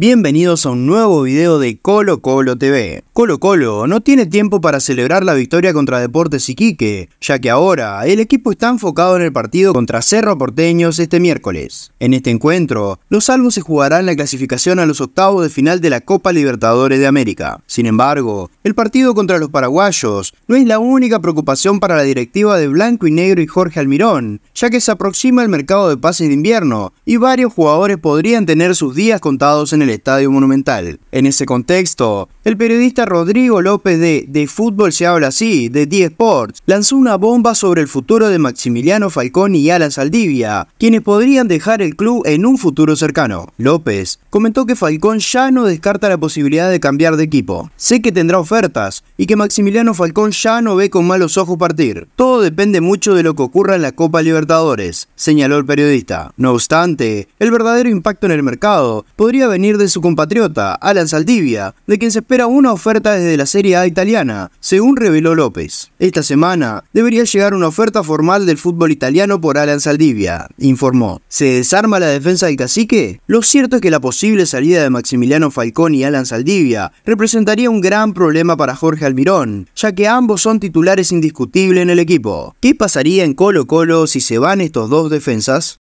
Bienvenidos a un nuevo video de Colo Colo TV. Colo Colo no tiene tiempo para celebrar la victoria contra Deportes Iquique, ya que ahora el equipo está enfocado en el partido contra Cerro Porteños este miércoles. En este encuentro, los salvos se jugarán la clasificación a los octavos de final de la Copa Libertadores de América. Sin embargo, el partido contra los paraguayos no es la única preocupación para la directiva de Blanco y Negro y Jorge Almirón, ya que se aproxima el mercado de pases de invierno y varios jugadores podrían tener sus días contados en el el Estadio Monumental. En ese contexto, el periodista Rodrigo López de De Fútbol se habla así, de D Sports, lanzó una bomba sobre el futuro de Maximiliano Falcón y Alan Saldivia, quienes podrían dejar el club en un futuro cercano. López comentó que Falcón ya no descarta la posibilidad de cambiar de equipo. Sé que tendrá ofertas y que Maximiliano Falcón ya no ve con malos ojos partir. Todo depende mucho de lo que ocurra en la Copa Libertadores, señaló el periodista. No obstante, el verdadero impacto en el mercado podría venir de su compatriota, Alan Saldivia, de quien se espera una oferta desde la Serie A italiana, según reveló López. Esta semana debería llegar una oferta formal del fútbol italiano por Alan Saldivia, informó. ¿Se desarma la defensa del cacique? Lo cierto es que la posible salida de Maximiliano Falcón y Alan Saldivia representaría un gran problema para Jorge Almirón, ya que ambos son titulares indiscutibles en el equipo. ¿Qué pasaría en Colo Colo si se van estos dos defensas?